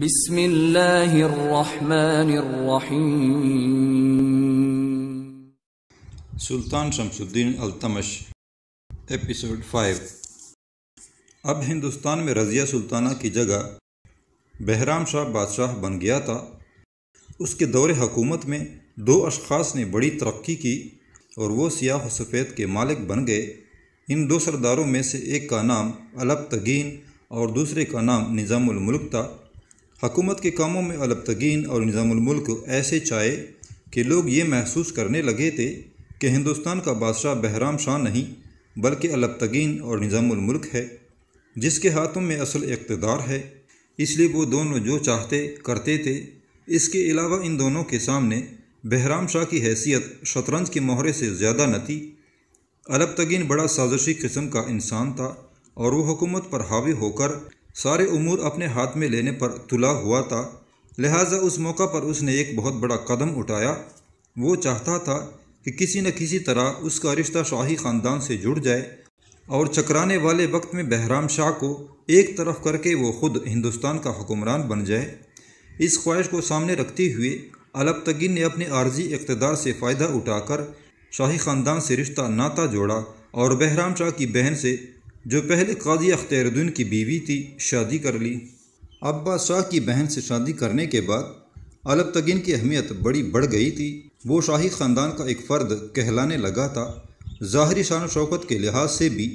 बिस्मिल्लाहिर्रहमानिर्रहीम Sultan Shamsuddin Altamash episode five अब हिंदुस्तान में रज़िया सुल्ताना की जगह बहराम शाह बादशाह बन गया था उसके दौर हकूमत में दो अशखास ने बड़ी तरक्की की और वो सियाह और सफ़ेद के मालिक बन गए इन दो सरदारों में से एक का नाम अलप तगीन और दूसरे का नाम निज़ामुलमुल्क था हकूमत के कामों में अलबतगीन और निज़ामुल्क ऐसे चाहे कि लोग ये महसूस करने लगे थे कि हिंदुस्तान का बादशाह बहराम शाह नहीं बल्कि अलबतगीन और निज़ामुल्क है जिसके हाथों में असल इकतदार है इसलिए वो दोनों जो चाहते करते थे इसके अलावा इन दोनों के सामने बहराम शाह की हैसियत शतरंज के मोहरे से ज़्यादा न थी अलबतगीन बड़ा साजिशी किस्म का इंसान था और वो हुकूमत पर हावी होकर सारे उमूर अपने हाथ में लेने पर तुला हुआ था लिहाजा उस मौका पर उसने एक बहुत बड़ा कदम उठाया वो चाहता था कि किसी न किसी तरह उसका रिश्ता शाही ख़ानदान से जुड़ जाए और चकराने वाले वक्त में बहराम शाह को एक तरफ करके वो खुद हिंदुस्तान का हुक्मरान बन जाए इस ख्वाहिश को सामने रखते हुए अलपतगिन ने अपने आर्जी इकतदार से फ़ायदा उठाकर शाही ख़ानदान से रिश्ता नाता जोड़ा और बहराम शाह की बहन से जो पहले काजी अख्तरुद्दीन की बीवी थी शादी कर ली अब्बा शाह की बहन से शादी करने के बाद अलब तगिन की अहमियत बड़ी बढ़ गई थी वो शाही ख़ानदान का एक फ़र्द कहलाने लगा था ज़ाहरी शान शौकत के लिहाज से भी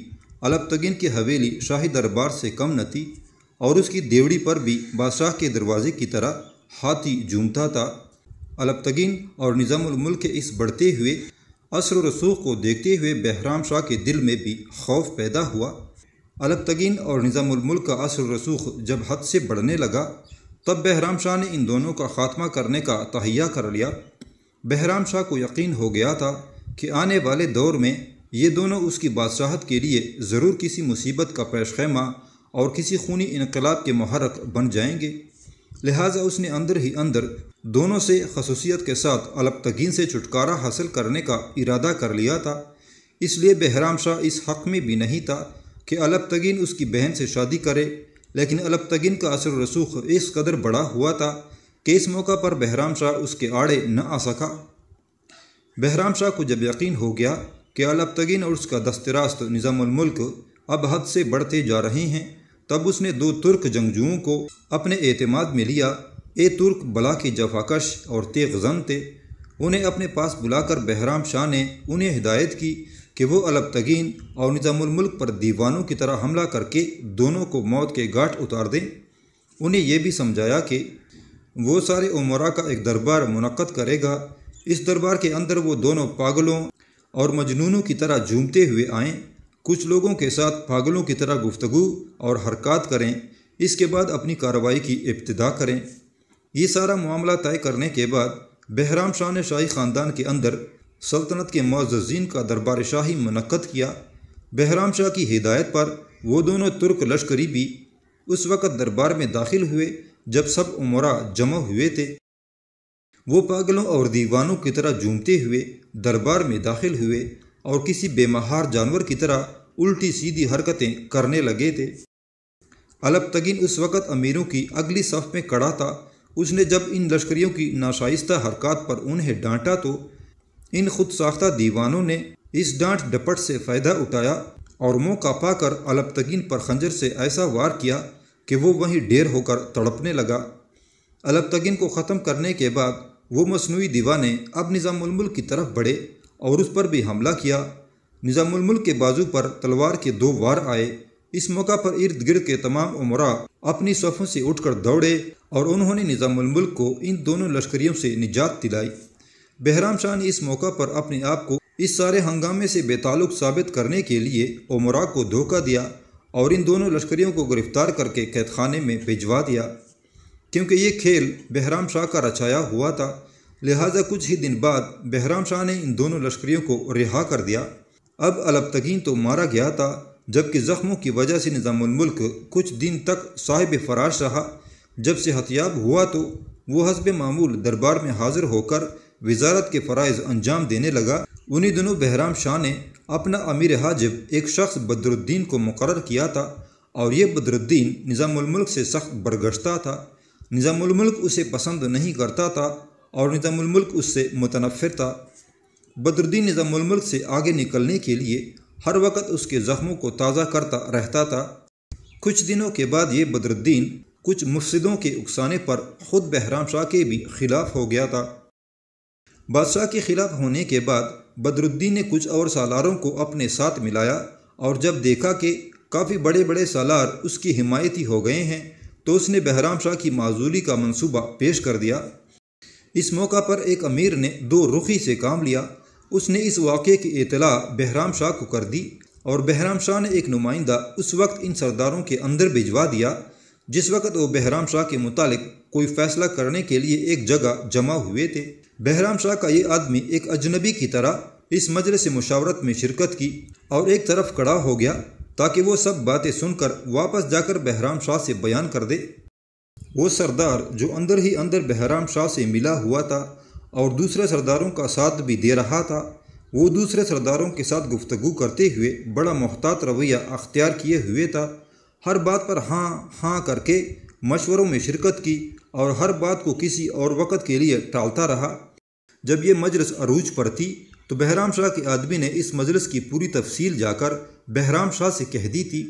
अलब तगिन की हवेली शाही दरबार से कम न थी और उसकी देवड़ी पर भी बादशाह के दरवाजे की तरह हाथी झूमता था तगिन और मुल्क के इस बढ़ते हुए असर रसूख को देखते हुए बहराम शाह के दिल में भी खौफ पैदा हुआ अलग तगिन और निज़ामुलमुल्क का असर रसूख जब हद से बढ़ने लगा तब बहराम शाह ने इन दोनों का ख़ात्मा करने का तहिया कर लिया बहराम शाह को यकीन हो गया था कि आने वाले दौर में ये दोनों उसकी बादशाहत के लिए ज़रूर किसी मुसीबत का खैमा और किसी खूनी इनकलाब के महारक बन जाएंगे लिहाजा उसने अंदर ही अंदर दोनों से खसूसियत के साथ अलपतगीन से छुटकारा हासिल करने का इरादा कर लिया था इसलिए बहराम शाह इस हक़ में भी नहीं था कि अलपतगीन उसकी बहन से शादी करे लेकिन अलपतगीन का असर रसूख इस कदर बड़ा हुआ था कि इस मौका पर बहराम शाह उसके आड़े न आ सका बहराम शाह को जब यकीन हो गया कि अलपतगीन और उसका दस्तरास्त निज़ामुल्क अब हद से बढ़ते जा रहे हैं तब उसने दो तुर्क जंगजुओं को अपने एतमाद में लिया ए तुर्क बला के जफाकश और तेगजन थे उन्हें अपने पास बुलाकर बहराम शाह ने उन्हें हिदायत की कि वो तगीन और निज़ामुल्क पर दीवानों की तरह हमला करके दोनों को मौत के घाट उतार दें उन्हें यह भी समझाया कि वो सारे उमरा का एक दरबार मुनक़द करेगा इस दरबार के अंदर वो दोनों पागलों और मजनूनों की तरह झूमते हुए आएँ कुछ लोगों के साथ पागलों की तरह गुफ्तगु और हरकत करें इसके बाद अपनी कार्रवाई की इब्तदा करें ये सारा मामला तय करने के बाद बहराम शाह ने शाही ख़ानदान के अंदर सल्तनत के मुआजीन का दरबार शाही मनक़द किया बहराम शाह की हिदायत पर वो दोनों तुर्क लश्करी भी उस वक़्त दरबार में दाखिल हुए जब सब उमरा जमा हुए थे वो पागलों और दीवानों की तरह झूमते हुए दरबार में दाखिल हुए और किसी बेमहार जानवर की तरह उल्टी सीधी हरकतें करने लगे थे अलपतगिन उस वक़्त अमीरों की अगली सफ में कड़ा था उसने जब इन लश्करियों की नाशाइस्ता हरकत पर उन्हें डांटा तो इन खुद साख्ता दीवानों ने इस डांट डपट से फ़ायदा उठाया और मौका पाकर अलपतगिन पर खंजर से ऐसा वार किया कि वो वहीं ढेर होकर तड़पने लगा अलपतगिन को ख़त्म करने के बाद वो मसनू दीवाने अब निज़ामुल की तरफ बढ़े और उस पर भी हमला किया निज़ामुल्मुल्क के बाजू पर तलवार के दो वार आए इस मौका पर इर्द गिर्द के तमाम उमरा अपनी सफ़ों से उठकर दौड़े और उन्होंने निज़ामुल्मुल्क को इन दोनों लश्करियों से निजात दिलाई बहराम शाह ने इस मौका पर अपने आप को इस सारे हंगामे से बेताल्लुक साबित करने के लिए उमरा को धोखा दिया और इन दोनों लश्करियों को गिरफ्तार करके कैदखाने में भिजवा दिया क्योंकि ये खेल बहराम शाह का रचाया हुआ था लिहाजा कुछ ही दिन बाद बहराम शाह ने इन दोनों लश्करियों को रिहा कर दिया अब अलबतगीन तो मारा गया था जबकि ज़ख्मों की वजह से निज़ामुल्क कुछ दिन तक साहिब फराश रहा जब से हथियाब हुआ तो वह हसब मामूल दरबार में हाजिर होकर वजारत के फ़रज़ अंजाम देने लगा उन्हीं दोनों बहराम शाह ने अपना अमीर हाजिब एक शख्स बदरुद्दीन को मुकर किया था और ये बदरुद्दीन निज़ामुल्क से सख्त बरगश्ता था निज़ामुल्क उसे पसंद नहीं करता था और निज़ामुल्क उससे मुतनफ़र था बदरुद्दीन निज़ामुल्क से आगे निकलने के लिए हर वक्त उसके ज़ख्मों को ताज़ा करता रहता था कुछ दिनों के बाद ये बदरुद्दीन कुछ मुफसदों के उकसाने पर ख़ुद बहराम शाह के भी खिलाफ हो गया था बादशाह के ख़िलाफ़ होने के बाद बदरुद्दीन ने कुछ और सालारों को अपने साथ मिलाया और जब देखा कि काफ़ी बड़े बड़े सालार उसकी हिमायती हो गए हैं तो उसने बहराम शाह की माजूली का मंसूबा पेश कर दिया इस मौका पर एक अमीर ने दो रुखी से काम लिया उसने इस वाक़े की इतला बहराम शाह को कर दी और बहराम शाह ने एक नुमाइंदा उस वक्त इन सरदारों के अंदर भिजवा दिया जिस वक्त वो बहराम शाह के मुतालिक कोई फैसला करने के लिए एक जगह जमा हुए थे बहराम शाह का ये आदमी एक अजनबी की तरह इस से मुशावरत में शिरकत की और एक तरफ खड़ा हो गया ताकि वो सब बातें सुनकर वापस जाकर बहराम शाह से बयान कर दे वो सरदार जो अंदर ही अंदर बहराम शाह से मिला हुआ था और दूसरे सरदारों का साथ भी दे रहा था वो दूसरे सरदारों के साथ गुफ्तगु करते हुए बड़ा मोहतात रवैया अख्तियार किए हुए था हर बात पर हाँ हाँ करके मशवरों में शिरकत की और हर बात को किसी और वक़्त के लिए टालता रहा जब ये मजलस अरूज पर थी तो बहराम शाह के आदमी ने इस मजलस की पूरी तफसील जाकर बहराम शाह से कह दी थी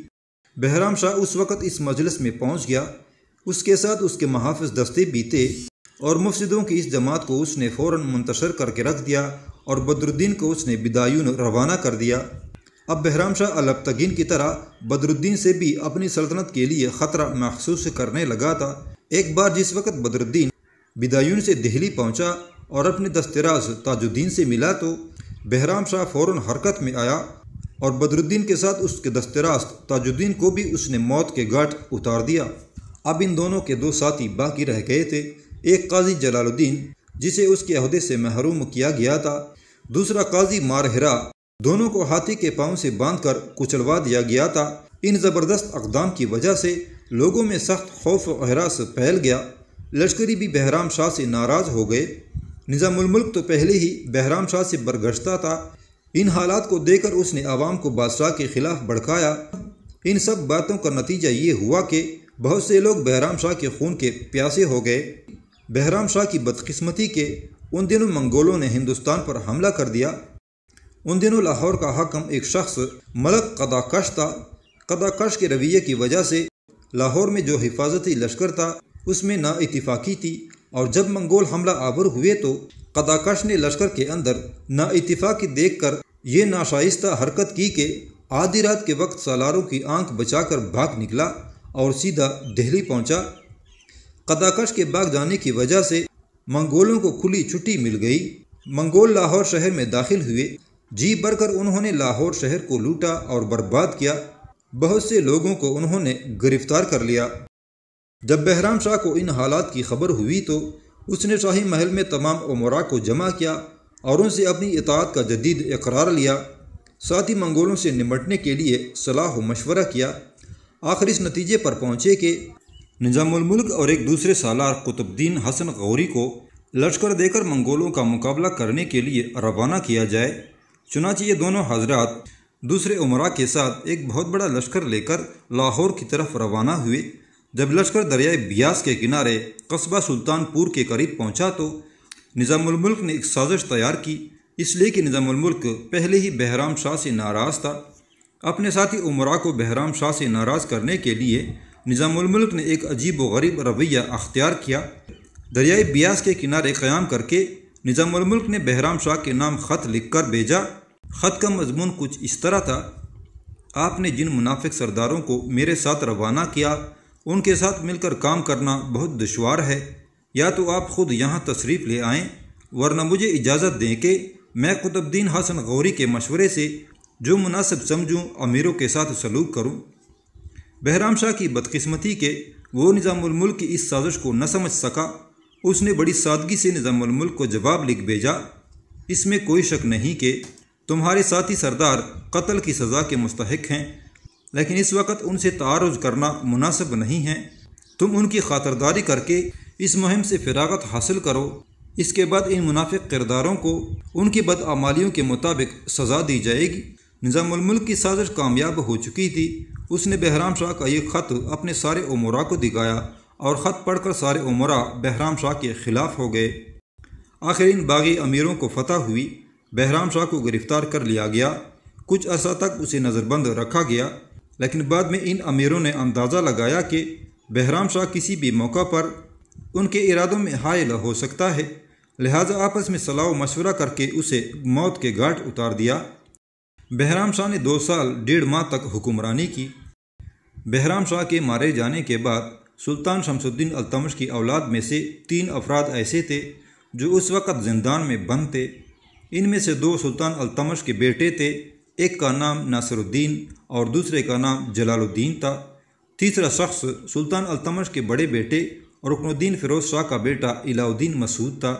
बहराम शाह उस वक़्त इस मजलस में पहुंच गया उसके साथ उसके महाफ़ दस्ते बीते और मस्जिदों की इस जमात को उसने फ़ौर मंतशर करके रख दिया और बदरुद्दीन को उसने बिदायून रवाना कर दिया अब बहराम शाह अलबतगिन की तरह बदरुद्दीन से भी अपनी सल्तनत के लिए ख़तरा महसूस करने लगा था एक बार जिस वक्त बदरुद्दीन बिदायून से दिल्ली पहुंचा और अपने दस्तराज ताजुद्दीन से मिला तो बहराम शाह फ़ौर हरकत में आया और बदरुद्दीन के साथ उसके दस्तराज ताजुद्दीन को भी उसने मौत के घाट उतार दिया अब इन दोनों के दो साथी बाकी रह गए थे एक काजी जलालुद्दीन जिसे उसके अहदे से महरूम किया गया था दूसरा काजी मारहरा दोनों को हाथी के पाँव से बांध कर कुचलवा दिया गया था इन ज़बरदस्त अकदाम की वजह से लोगों में सख्त खौफ और हरास फैल गया लश्करी भी बहराम शाह से नाराज़ हो गए निज़ामुल्क तो पहले ही बहराम शाह से बरगश्ता था इन हालात को देखकर उसने आवाम को बादशाह के खिलाफ भड़काया इन सब बातों का नतीजा ये हुआ कि बहुत से लोग बहराम शाह के खून के प्यासे हो गए बहराम शाह की बदकिस्मती के उन दिनों मंगोलों ने हिंदुस्तान पर हमला कर दिया उन दिनों लाहौर का हकम एक शख्स मलक कदाकश था कदाकश के रवैये की वजह से लाहौर में जो हिफाजती लश्कर था उसमें ना इतफाक़ी थी और जब मंगोल हमला आवर हुए तो कदाकश ने लश्कर के अंदर ना इतफाक़ी देख कर ये नाशाइस्ता हरकत की कि आधी रात के वक्त सालारों की आंख बचाकर भाग निकला और सीधा दिल्ली पहुंचा कदाकश के बाग जाने की वजह से मंगोलों को खुली छुट्टी मिल गई मंगोल लाहौर शहर में दाखिल हुए जी भरकर उन्होंने लाहौर शहर को लूटा और बर्बाद किया बहुत से लोगों को उन्होंने गिरफ्तार कर लिया जब बहराम शाह को इन हालात की खबर हुई तो उसने शाही महल में तमाम उमरा को जमा किया और उनसे अपनी इतात का जदीद इकरार लिया साथ ही मंगोलों से निमटने के लिए सलाह मशवरा किया आखिर इस नतीजे पर पहुंचे कि निज़ामुल्क और एक दूसरे सालार कुतुबद्दीन हसन गौरी को लश्कर देकर मंगोलों का मुकाबला करने के लिए रवाना किया जाए चुनाच ये दोनों हजरात दूसरे उमरा के साथ एक बहुत बड़ा लश्कर लेकर लाहौर की तरफ रवाना हुए जब लश्कर दरियाए ब्यास के किनारे कस्बा सुल्तानपुर के करीब पहुंचा तो निज़ामुल्क ने एक साजिश तैयार की इसलिए कि निज़ामुल्क पहले ही बहराम शाह से नाराज़ था अपने साथी उमरा को बहराम शाह से नाराज़ करने के लिए निज़ामुल्क ने एक अजीब व गरीब रवैया अख्तियार किया दरियाई ब्यास के किनारे क़्याम करके निज़ामुल्क ने बहराम शाह के नाम ख़त लिख कर भेजा ख़त का मजमून कुछ इस तरह था आपने जिन मुनाफिक सरदारों को मेरे साथ रवाना किया उनके साथ मिलकर काम करना बहुत दुशवार है या तो आप खुद यहाँ तशरीफ़ ले आएँ वरना मुझे इजाज़त दें कि मैं कुतुबद्दीन हसन गौरी के मशवरे से जो मुनासिब समझूँ अमीरों के साथ सलूक करूँ बहराम शाह की बदकिस्मती के वो निज़ामुल्क की इस साजिश को न समझ सका उसने बड़ी सादगी से निज़ामुल्क को जवाब लिख भेजा इसमें कोई शक नहीं कि तुम्हारे साथी सरदार कत्ल की सज़ा के मुस्तक हैं लेकिन इस वक्त उनसे तारुज करना मुनासिब नहीं है तुम उनकी खातरदारी करके इस मुहिम से फिरागत हासिल करो इसके बाद इन मुनाफिक किरदारों को उनकी बदआमालियों के मुताबिक सज़ा दी जाएगी निज़ामुल्क की साजिश कामयाब हो चुकी थी उसने बहराम शाह का ये ख़त अपने सारे उमरा को दिखाया और ख़त पढ़कर सारे उमरा बहराम शाह के ख़िलाफ़ हो गए आखिर इन बागी अमीरों को फतह हुई बहराम शाह को गिरफ़्तार कर लिया गया कुछ अरसा तक उसे नज़रबंद रखा गया लेकिन बाद में इन अमीरों ने अंदाज़ा लगाया कि बहराम शाह किसी भी मौका पर उनके इरादों में हायल हो सकता है लिहाजा आपस में सलाह मशवरा करके उसे मौत के घाट उतार दिया बहराम शाह ने दो साल डेढ़ माह तक हुक्मरानी की बहराम शाह के मारे जाने के बाद सुल्तान शमसुद्दीन अलतमश की औलाद में से तीन अफराद ऐसे थे जो उस वक़्त जिंदान में बंद थे इनमें से दो सुल्तान अलतमश के बेटे थे एक का नाम नासरुद्दीन और दूसरे का नाम जलालुद्दीन था तीसरा शख्स सुल्तान अलतमश के बड़े बेटे रुकनुद्दीन फिरोज शाह का बेटा इलाउद्दीन मसूद था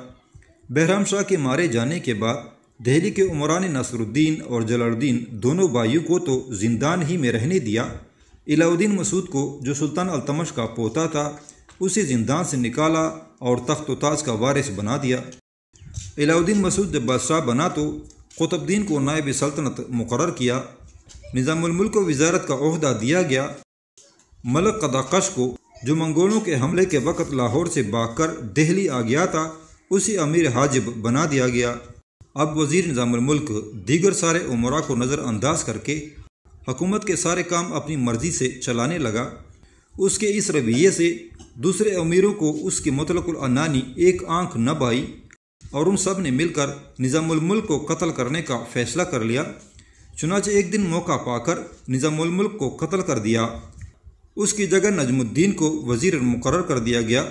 बहराम शाह के मारे जाने के बाद दहली के उमरान नसरुद्दीन और जलालुद्दीन दोनों भाइयों को तो जिंदान ही में रहने दिया इलाउद्दीन मसूद को जो सुल्तान अलतमश का पोता था उसे जिंदान से निकाला और तख्त ताज का वारिस बना दिया इलाउद्दीन मसूद जब बादशाह बना तो कुतुबद्दीन को नायब सल्तनत मुकर किया निज़ामुलमुल्क को वजारत का अहदा दिया गया मलक कदाकश को जो मंगोलों के हमले के वक़्त लाहौर से भाग कर दहली आ गया था उसे अमीर हाजिब बना दिया गया अब वजीर निज़ामुल्क दीगर सारे उमरा को नज़रअंदाज करके हकूमत के सारे काम अपनी मर्ज़ी से चलाने लगा उसके इस रवैये से दूसरे अमीरों को उसकी मतलकानी एक आंख न भाई और उन सब ने मिलकर निज़ामुल्क को कत्ल करने का फ़ैसला कर लिया चुनाच एक दिन मौका पाकर निज़ामुल्क को कत्ल कर दिया उसकी जगह नजमुद्दीन को वज़ीर मुकर कर दिया गया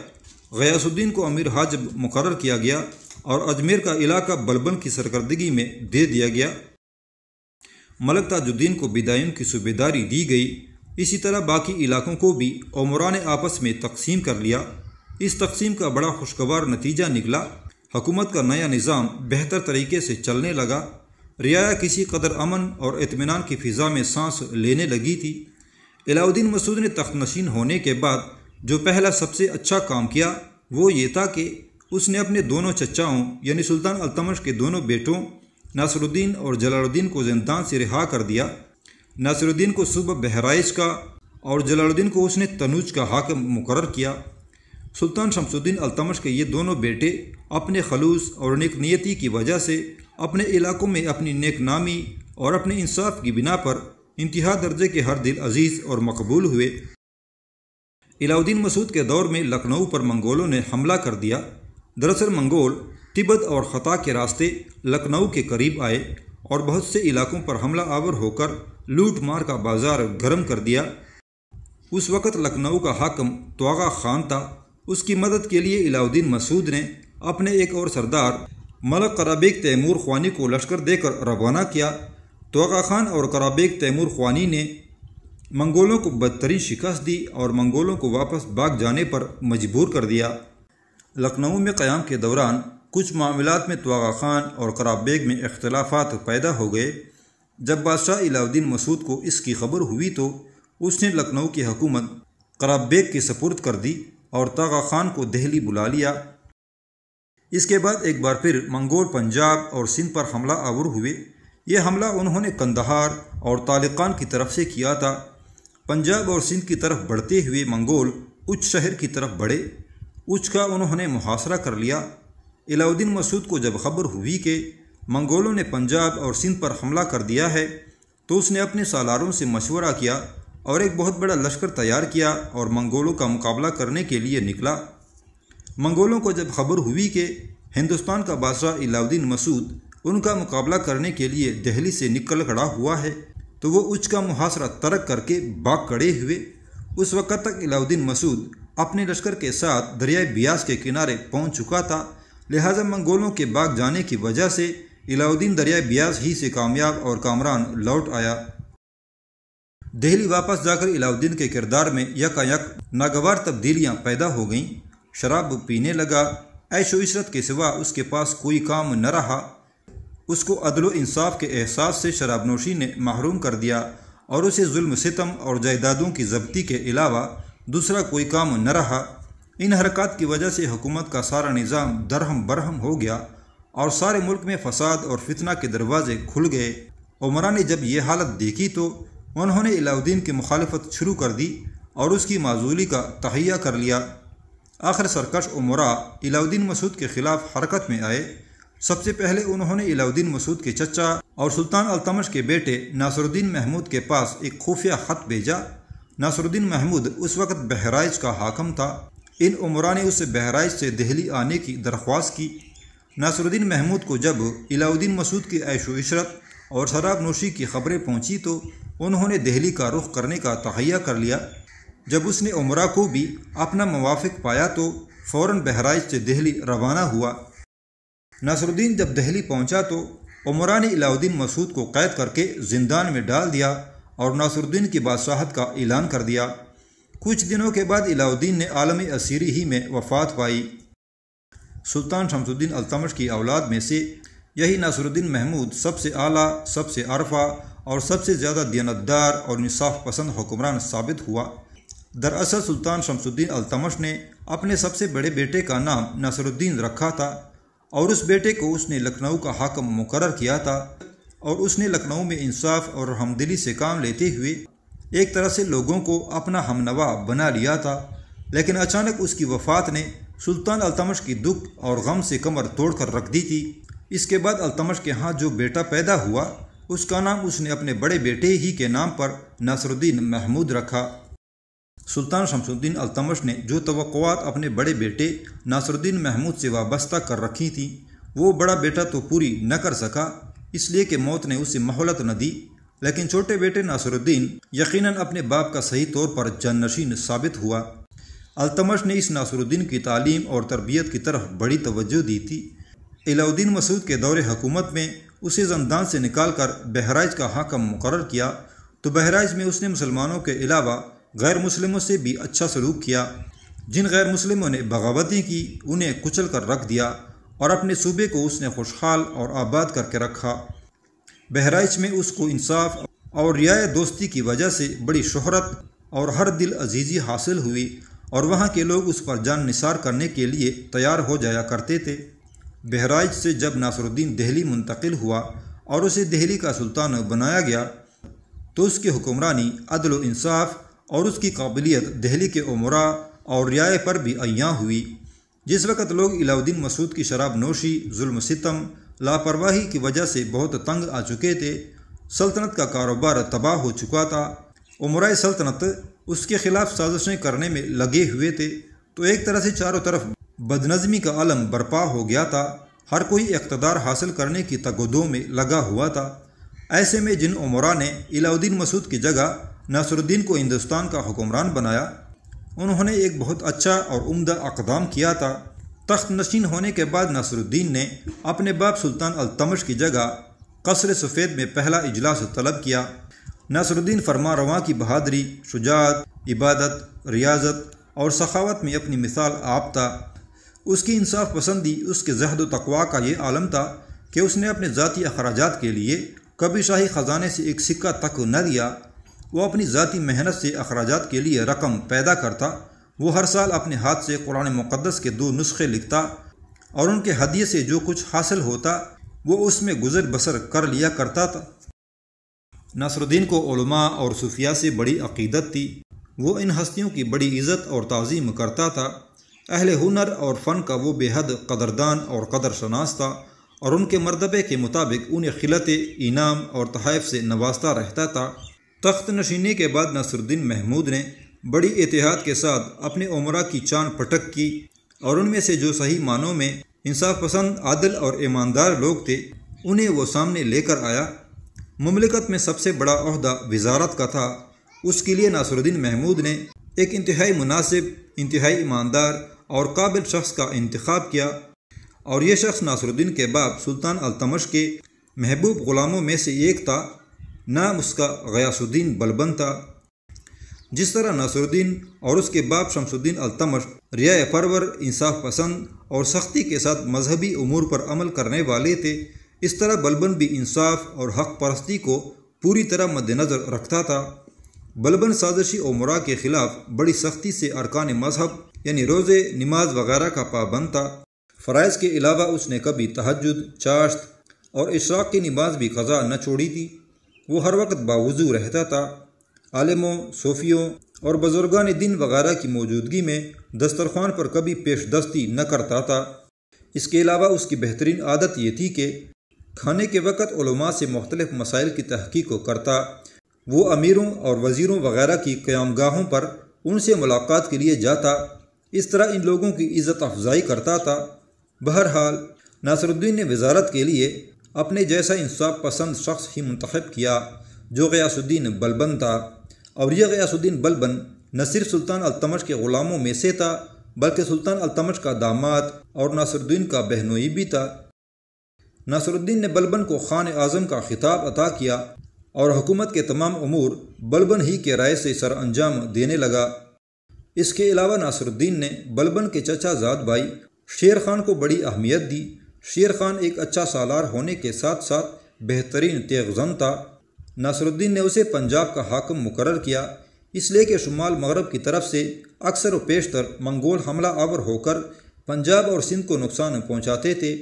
गयासुद्दीन को अमीर हाजब मुकर किया गया और अजमेर का इलाका बलबन की सरकर्दगी में दे दिया गया मलक ताजुद्दीन को बिदायन की सूबेदारी दी गई इसी तरह बाकी इलाकों को भी ओमरा ने आपस में तकसीम कर लिया इस तकसीम का बड़ा खुशगवार नतीजा निकला हुकूमत का नया निज़ाम बेहतर तरीके से चलने लगा रियाया किसी कदर अमन और इतमान की फ़िज़ा में सांस लेने लगी थी अलाउद्दीन मसूद ने तख्त नशीन होने के बाद जो पहला सबसे अच्छा काम किया वो ये था कि उसने अपने दोनों चचाओं यानी सुल्तान अल्तमश के दोनों बेटों नासरुद्दीन और जलालुद्दीन को जिंदान से रिहा कर दिया नासरुद्दीन को सुबह बहराइश का और जलालुद्दीन को उसने तनुज का हक मुकर किया सुल्तान शमसुद्दीन अल्तमश के ये दोनों बेटे अपने खलूस और नेकनीति की वजह से अपने इलाकों में अपनी नामी और अपने इंसाफ की बिना पर इंतहा दर्जे के हर दिल अजीज़ और मकबूल हुए इलाउद्दीन मसूद के दौर में लखनऊ पर मंगोलों ने हमला कर दिया दरअसल मंगोल तिब्बत और ख़ता के रास्ते लखनऊ के करीब आए और बहुत से इलाकों पर हमला आवर होकर लूटमार का बाजार गर्म कर दिया उस वक़्त लखनऊ का हाकम तोगा खान था उसकी मदद के लिए इलाउद्दीन मसूद ने अपने एक और सरदार मलक कराबेग तैमूर ख्वानी को लश्कर देकर रवाना किया तोगा खान और कराबेग तैमूर ख्वानी ने मंगोलों को बदतरीन शिकस्त दी और मंगोलों को वापस भाग जाने पर मजबूर कर दिया लखनऊ में क़्याम के दौरान कुछ मामलों में तोगा खान और कराब बेग में अख्तलाफात पैदा हो गए जब बादशाह अलाउद्दीन मसूद को इसकी खबर हुई तो उसने लखनऊ की हकूमत कराब बेग के सपुर्द कर दी और तागा खान को दहली बुला लिया इसके बाद एक बार फिर मंगोल पंजाब और सिंध पर हमला आवर हुए ये हमला उन्होंने कंदहार और तालिकान की तरफ से किया था पंजाब और सिंध की तरफ बढ़ते हुए मंगोल उच्च शहर की तरफ बढ़े उसका उन्होंने मुहासरा कर लिया अलाउद्दीन मसूद को जब खबर हुई कि मंगोलों ने पंजाब और सिंध पर हमला कर दिया है तो उसने अपने सालारों से मशवरा किया और एक बहुत बड़ा लश्कर तैयार किया और मंगोलों का मुकाबला करने के लिए निकला मंगोलों को जब खबर हुई कि हिंदुस्तान का बादशाह अलाउद्दीन मसूद उनका मुकाबला करने के लिए दहली से निकल खड़ा हुआ है तो वो उच्च का मुहासरा तर्क करके बाग खड़े हुए उस वक़्त तक अलाउद्दीन मसूद अपने लश्कर के साथ दरियाए ब्यास के किनारे पहुंच चुका था लिहाजा मंगोलों के बाग जाने की वजह से इलाउद्दीन दरियाए ब्यास ही से कामयाब और कामरान लौट आया दिल्ली वापस जाकर इलाउद्दीन के किरदार में यकायक नागवार तब्दीलियाँ पैदा हो गईं शराब पीने लगा ऐशो इशरत के सिवा उसके पास कोई काम न रहा उसको अदलो इंसाफ के एहसास से शराबनोशी ने महरूम कर दिया और उसे जुल्म सितम और जायदादों की जब्ती के अलावा दूसरा कोई काम न रहा इन हरकत की वजह से हुकूमत का सारा निज़ाम दरहम बरहम हो गया और सारे मुल्क में फसाद और फितना के दरवाजे खुल गए उमरा ने जब यह हालत देखी तो उन्होंने अलाउद्दीन की मुखालफत शुरू कर दी और उसकी माजूली का तहैया कर लिया आखिर सरकश उमरा अलाउद्दीन मसूद के खिलाफ हरकत में आए सबसे पहले उन्होंने अलाउद्दीन मसूद के चचा और सुल्तान अलतमश के बेटे नासरुद्दीन महमूद के पास एक खुफिया ख़त भेजा नसरुद्दीन महमूद उस वक्त बहराइच का हाकम था इन उमरा ने उस बहराइच से दिल्ली आने की दरख्वास्त की नासरुद्दीन महमूद को जब इलाउद्दीन मसूद की ऐशो इशरत और शराब नोशी की खबरें पहुंची तो उन्होंने दिल्ली का रुख करने का तहैया कर लिया जब उसने उमरा को भी अपना मुवाफिक पाया तो फ़ौर बहराइच से दिल्ली रवाना हुआ नासरुद्दीन जब दिल्ली पहुँचा तो उमरा ने इलाउद्दीन मसूद को कैद करके जिंदान में डाल दिया और नासुरुद्दीन की बादशाहत का ऐलान कर दिया कुछ दिनों के बाद इलाउद्दीन ने आलम असीरी ही में वफात पाई सुल्तान शमसुद्दीन अलतमश की औलाद में से यही नासरुद्दीन महमूद सबसे आला सबसे अरफा और सबसे ज़्यादा दियानतदार और इंसाफ पसंद हुक्मरान साबित हुआ दरअसल सुल्तान शमसुद्दीन अलतमश ने अपने सबसे बड़े बेटे का नाम नसरुद्दीन रखा था और उस बेटे को उसने लखनऊ का हाकम मुकर किया था और उसने लखनऊ में इंसाफ और हमदिली से काम लेते हुए एक तरह से लोगों को अपना हमनवा बना लिया था लेकिन अचानक उसकी वफात ने सुल्तान अलतमश की दुख और गम से कमर तोड़ कर रख दी थी इसके बाद अलतमश के हाथ जो बेटा पैदा हुआ उसका नाम उसने अपने बड़े बेटे ही के नाम पर नसरुद्दीन महमूद रखा सुल्तान शमसुद्दीन अलतमश ने जो तवक़ात अपने बड़े बेटे नासरुद्दीन महमूद से वाबस्ता कर रखी थी वो बड़ा बेटा तो पूरी न कर सका इसलिए कि मौत ने उसे मोहलत न दी लेकिन छोटे बेटे नासरुद्दीन यकीनन अपने बाप का सही तौर पर जननशीन साबित हुआ अल्तमश ने इस नासरुद्दीन की तालीम और तरबियत की तरफ बड़ी तवज्जो दी थी अलाउद्दीन मसूद के दौरे हुकूमत में उसे जमदान से निकाल कर बहराइच का हाकम मुकर किया तो बहराइच में उसने मुसलमानों के अलावा गैर मुसलमों से भी अच्छा सलूक किया जिन गैर मुसलमों ने बगावतें की उन्हें कुचल कर रख दिया और अपने सूबे को उसने खुशहाल और आबाद करके रखा बहराइच में उसको इंसाफ और रियाय दोस्ती की वजह से बड़ी शोहरत और हर दिल अजीज़ी हासिल हुई और वहाँ के लोग उस पर जान निसार करने के लिए तैयार हो जाया करते थे बहराइच से जब नासरुद्दीन दिल्ली मुंतकिल हुआ और उसे दिल्ली का सुल्तान बनाया गया तो उसकी हुक्मरानी अदलानसाफ़ इंसाफ और उसकी काबिलियत दिल्ली के उमरा और रियाय पर भी अयाँ हुई जिस वक्त लोग इलाउद्दीन मसूद की शराब नोशी जुल्म सितम लापरवाही की वजह से बहुत तंग आ चुके थे सल्तनत का कारोबार तबाह हो चुका था उमर सल्तनत उसके खिलाफ साजिशें करने में लगे हुए थे तो एक तरह से चारों तरफ बदनज़मी का आलम बर्पा हो गया था हर कोई इकतदार हासिल करने की तगदो में लगा हुआ था ऐसे में जिन उमरा ने इलाउद्दीन मसूद की जगह नसरुद्दीन को हिंदुस्तान का हुक्मरान बनाया उन्होंने एक बहुत अच्छा और उम्दा अकदाम किया था तख्त नशीन होने के बाद नसरुद्दीन ने अपने बाप सुल्तान अलतमश की जगह कसर सफ़ेद में पहला इजलास तलब किया नसरुद्दीन फरमा रवा की बहादरी शुजात इबादत रियाजत और सखावत में अपनी मिसाल आप था उसकी इंसाफ पसंदी उसके जहद तकवा का ये आलम था कि उसने अपने ज़ाती अखराज के लिए कभी शाही ख़जाने से एक सिक्का तक न दिया वो अपनी ज़ाती मेहनत से अखराज के लिए रकम पैदा करता वो हर साल अपने हाथ से कुरान मुक़दस के दो नुस्खे लिखता और उनके हदिये से जो कुछ हासिल होता वो उसमें गुजर बसर कर लिया करता था नसरुद्दीन को और सूफिया से बड़ी अकीदत थी वो इन हस्तियों की बड़ी इज़्ज़त और तज़ीम करता था अहल हुनर और फ़न का वो बेहद कदरदान और कदर शनास था और उनके मरतबे के मुताबिक उन्हें खिलत इनाम और तहफ़ से नवाजता रहता था तख्त नशीनी के बाद नसरुद्दीन महमूद ने बड़ी एहतियात के साथ अपने उमरा की चांद पटक की और उनमें से जो सही मानों में इंसाफ पसंद आदल और ईमानदार लोग थे उन्हें वो सामने लेकर आया ममलिकत में सबसे बड़ा अहदा वजारत का था उसके लिए नासरुद्दीन महमूद ने एक इंतहाई मुनासिब इंतहाई ईमानदार और काबिल शख्स का इंतखब किया और यह शख्स नासरुद्दीन के बाप सुल्तान अलतमश के महबूब ग़ुलामों में से एक था ना उसका गयासुद्दीन बलबन था जिस तरह नसरुद्दीन और उसके बाप शमसुद्दीन अलतमश रिया परवर इंसाफ पसंद और सख्ती के साथ मजहबी अमूर पर अमल करने वाले थे इस तरह बलबन भी इंसाफ और हक परस्ती को पूरी तरह मद्दनज़र रखता था बलबन साजिशी उमरा के खिलाफ बड़ी सख्ती से अरकान मजहब यानी रोज़े नमाज वगैरह का पाबंद था फ़रज़ के अलावा उसने कभी तहजद चाश्त और इशराक की नमाज भी कज़ा न छोड़ी थी वो हर वक्त बावजू रहता था आलमों सूफियों और बुजुर्गान दिन वगैरह की मौजूदगी में दस्तरखान पर कभी दस्ती न करता था इसके अलावा उसकी बेहतरीन आदत ये थी कि खाने के वक़्त से मुख्तलिफ मसाइल की तहकीक को करता वो अमीरों और वज़ीरों वगैरह की क्यामगाहों पर उनसे मुलाकात के लिए जाता इस तरह इन लोगों की इज़्ज़त अफजाई करता था बहरहाल नासरुद्दीन ने वजारत के लिए अपने जैसा इंसाफ पसंद शख्स ही मंतखब किया जो गयासुद्दीन बलबन था और यह गयासुद्दीन बलबन न सिर्फ सुल्तान अलतमश के ग़ुलामों में से था बल्कि सुल्तान अलतमश का दामाद और नासरुद्दीन का बहनोई भी था नासरुद्दीन ने बलबन को खान आज़म का खिताब अता किया और हुकूमत के तमाम अमूर बलबन ही के राय से सर अंजाम देने लगा इसके अलावा नासरुद्दीन ने बलबन के चचा जाद भाई शेर खान को बड़ी अहमियत दी शेर खान एक अच्छा सालार होने के साथ साथ बेहतरीन तेगजन था नसरुद्दीन ने उसे पंजाब का हाकम मुकर किया इसलिए कि शुमाल मगरब की तरफ से अक्सर व पेशतर मंगोल हमला आवर होकर पंजाब और सिंध को नुकसान पहुँचाते थे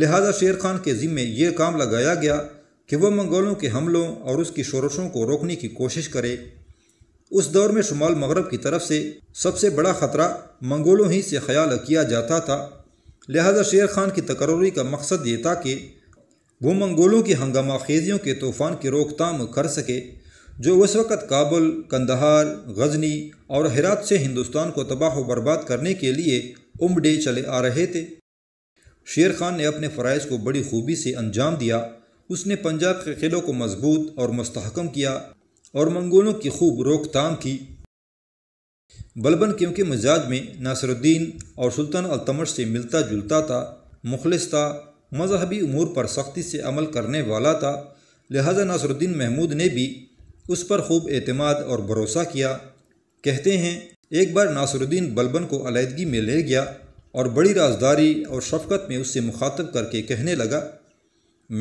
लिहाजा शेर खान के ज़िम्मे ये काम लगाया गया कि वह मंगोलों के हमलों और उसकी शोरशों को रोकने की कोशिश करे उस दौर में शुमाल मगरब की तरफ से सबसे बड़ा ख़तरा मंगोलों ही से ख्याल किया जाता था लिहाजा शेर खान की तकर्री का मकसद ये था कि वो मंगोलों की हंगामा खेजियों के तूफ़ान की रोकथाम कर सके जो उस वक़्त काबुल कंदहार गजनी और हिरात से हिंदुस्तान को तबाह व बर्बाद करने के लिए उमडे चले आ रहे थे शेर खान ने अपने फ़रज़ को बड़ी खूबी से अंजाम दिया उसने पंजाब के किलों को मजबूत और मस्तहकम किया और मंगोलों की खूब रोकथाम की बलबन क्योंकि मिजाज में नासरुद्दीन और सुल्तान अलतमर से मिलता जुलता था मुखलिस था मजहबी उमूर पर सख्ती से अमल करने वाला था लिहाजा नासरुद्दीन महमूद ने भी उस पर खूब अतमाद और भरोसा किया कहते हैं एक बार नासरुद्दीन बलबन को अलीदगी में ले गया और बड़ी राजदारी और शफकत में उससे मुखातब करके कहने लगा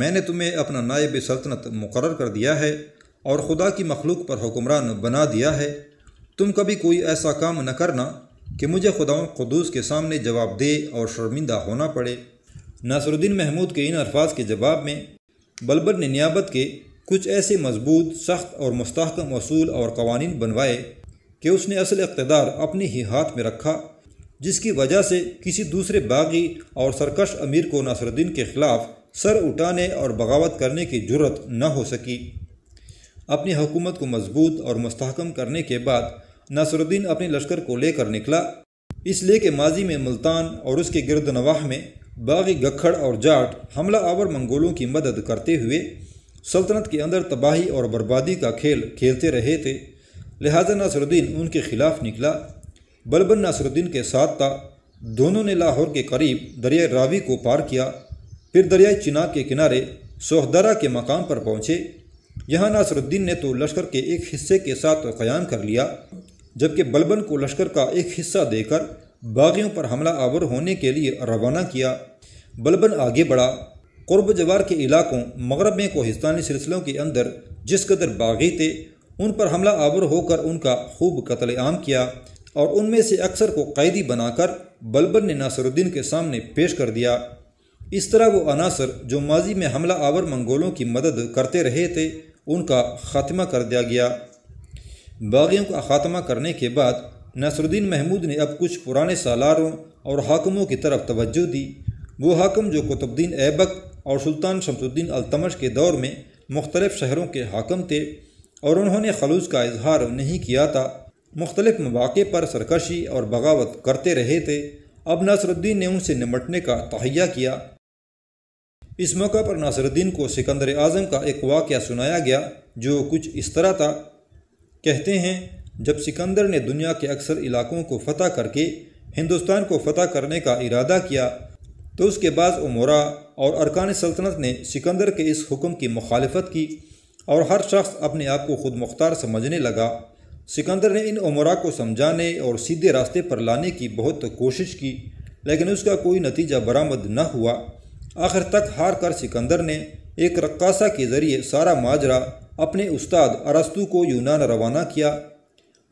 मैंने तुम्हें अपना नायब सल्तनत मुकर कर दिया है और खुदा की मखलूक पर हुक्मरान बना दिया है तुम कभी कोई ऐसा काम न करना कि मुझे खुदाओं खुदूस के सामने जवाब दे और शर्मिंदा होना पड़े नासरुद्दीन महमूद के इन अल्फाज के जवाब में बलबर ने नियाबत के कुछ ऐसे मजबूत सख्त और मुस्तकम असूल और कवानीन बनवाए कि उसने असल इकतदार अपने ही हाथ में रखा जिसकी वजह से किसी दूसरे बागी और सरकश अमीर को नासरुद्दीन के ख़िलाफ़ सर उठाने और बगावत करने की जरूरत न हो सकी अपनी हुकूमत को मजबूत और मस्तकम करने के बाद नसरुद्दीन अपने लश्कर को लेकर निकला इसलिए कि माजी में मुल्तान और उसके गर्द नवाह में बागी गखड़ और जाट हमला आवर मंगोलों की मदद करते हुए सल्तनत के अंदर तबाही और बर्बादी का खेल खेलते रहे थे लिहाजा नसरुद्दीन उनके खिलाफ निकला बलबन नसरुद्दीन के साथ था दोनों ने लाहौर के करीब दरिया रावी को पार किया फिर दरियाए चिनाब के किनारे सोहदरा के मकाम पर पहुँचे यहाँ नासरुद्दीन ने तो लश्कर के एक हिस्से के साथ कयाम कर लिया जबकि बलबन को लश्कर का एक हिस्सा देकर बागियों पर हमला आवर होने के लिए रवाना किया बलबन आगे बढ़ा कुर्ब जवार के इलाकों मगरब में कोहिस्तानी सिलसिलों के अंदर जिस कदर बागी थे उन पर हमला आवर होकर उनका खूब कत्लेआम किया और उनमें से अक्सर को कैदी बनाकर बलबन ने नासरुद्दीन के सामने पेश कर दिया इस तरह वो अनासर जो माजी में हमला आवर मंगोलों की मदद करते रहे थे उनका खात्मा कर दिया गया बागियों का खात्मा करने के बाद नसरुद्दीन महमूद ने अब कुछ पुराने सालारों और हाकमों की तरफ तवज्जो दी वो हाकम जो कुतुबद्दीन ऐबक और सुल्तान शमसुद्दीन अलतमश के दौर में मुख्तलिफ़ शहरों के हाकम थे और उन्होंने खलूज का इजहार नहीं किया था मुख्तलिफ मौाक़े पर सरकशी और बगावत करते रहे थे अब नसरुद्दीन ने उनसे निमटने का तहैया किया इस मौका पर नासरुद्दीन को सिकंदर आज़म का एक वाक़ सुनाया गया जो कुछ इस तरह था कहते हैं जब सिकंदर ने दुनिया के अक्सर इलाकों को फतह करके हिंदुस्तान को फतह करने का इरादा किया तो उसके बाद उमरा और अरकान सल्तनत ने सिकंदर के इस हुक्म की मुखालफत की और हर शख्स अपने आप को खुद मुख्तार समझने लगा सिकंदर ने इन उमरा को समझाने और सीधे रास्ते पर लाने की बहुत कोशिश की लेकिन उसका कोई नतीजा बरामद न हुआ आखिर तक हार कर सिकंदर ने एक रक्कासा के ज़रिए सारा माजरा अपने उस्ताद अरस्तु को यूनान रवाना किया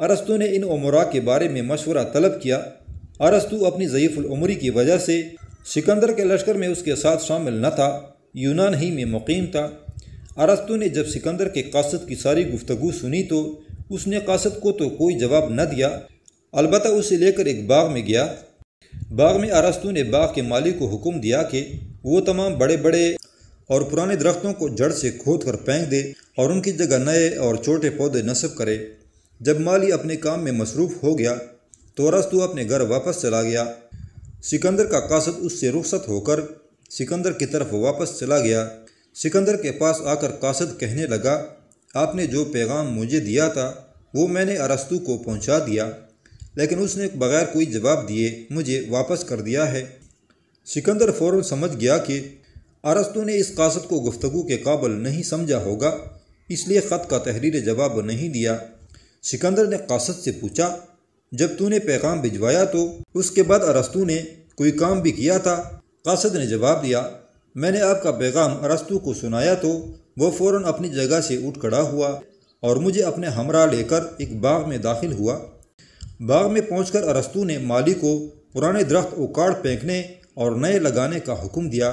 अरस्तु ने इन उमरा के बारे में मशवरा तलब किया अरस्तु अपनी ज़यीफ़ुलमरी की वजह से सिकंदर के लश्कर में उसके साथ शामिल न था यूनान ही में मुकीम था अरस्तु ने जब सिकंदर के कासद की सारी गुफ्तु सुनी तो उसने कासद को तो कोई जवाब न दिया अलबत् उसे लेकर एक बाग में गया बाग में अरस्तु ने बाग के मालिक को हुक्म दिया कि वो तमाम बड़े बड़े और पुराने दरख्तों को जड़ से खोद कर फेंक दे और उनकी जगह नए और छोटे पौधे नस्ब करे जब माली अपने काम में मसरूफ़ हो गया तो रस्तु अपने घर वापस चला गया सिकंदर का कासद उससे रुखसत होकर सिकंदर की तरफ वापस चला गया सिकंदर के पास आकर कासद कहने लगा आपने जो पैगाम मुझे दिया था वो मैंने अरस्तु को पहुंचा दिया लेकिन उसने बगैर कोई जवाब दिए मुझे वापस कर दिया है सिकंदर फ़ौरन समझ गया कि अरस्तु ने इस कासत को गुफ्तगु के काबल नहीं समझा होगा इसलिए ख़त का तहरीर जवाब नहीं दिया सिकंदर ने कासत से पूछा जब तूने पैगाम भिजवाया तो उसके बाद अरस्तु ने कोई काम भी किया था कासद ने जवाब दिया मैंने आपका पैगाम अरस्तु को सुनाया तो वह फ़ौर अपनी जगह से उठ खड़ा हुआ और मुझे अपने हमरा लेकर एक बाग में दाखिल हुआ बाग में पहुंचकर अरस्तु ने माली को पुराने दरख्त उकाड़ फेंकने और नए लगाने का हुक्म दिया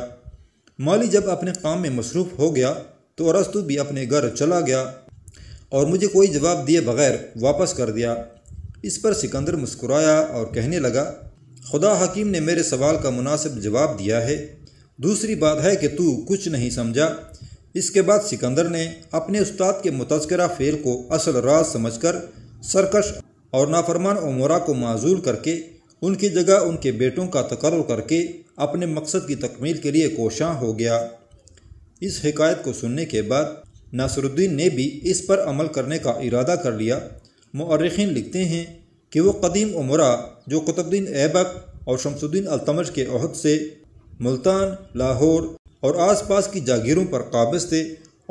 माली जब अपने काम में मसरूफ़ हो गया तो अरस्तु भी अपने घर चला गया और मुझे कोई जवाब दिए बगैर वापस कर दिया इस पर सिकंदर मुस्कुराया और कहने लगा खुदा हकीम ने मेरे सवाल का मुनासिब जवाब दिया है दूसरी बात है कि तू कुछ नहीं समझा इसके बाद सिकंदर ने अपने उस्ताद के मुतस्करा फेल को असल राज समझकर सरकश और नाफरमान उमरा को माजूल करके उनकी जगह उनके बेटों का तकर करके अपने मकसद की तकमील के लिए कोशां हो गया इस हकायत को सुनने के बाद नासरुद्दीन ने भी इस पर अमल करने का इरादा कर लिया मर्रखीन लिखते हैं कि वो कदीम उमरा जो कुतुबद्दीन ऐबक और शमसुद्दीन अलतमश के अहद से मुल्तान लाहौर और आसपास की जागीरों पर काबज थे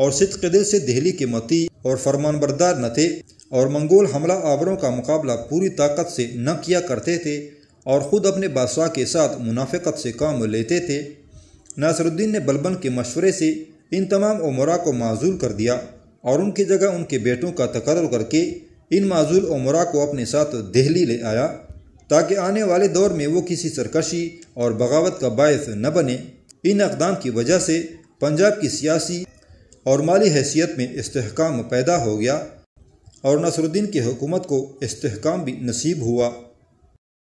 और सिद्ध दिल से दिल्ली के मती और फरमानबरदार न थे और मंगोल हमला आवरों का मुकाबला पूरी ताकत से न किया करते थे और ख़ुद अपने बादशाह के साथ मुनाफ़त से काम लेते थे नासरुद्दीन ने बलबन के मशवरे से इन तमाम उमरा को माजूल कर दिया और उनकी जगह उनके बेटों का तकर करके इन माजूल उमरा को अपने साथ दिल्ली ले आया ताकि आने वाले दौर में वो किसी सरकशी और बगावत का बायस न बने इन अकदाम की वजह से पंजाब की सियासी और माली हैसियत में इसकाम पैदा हो गया और नसरुद्दीन की हुकूमत को इसकाम भी नसीब हुआ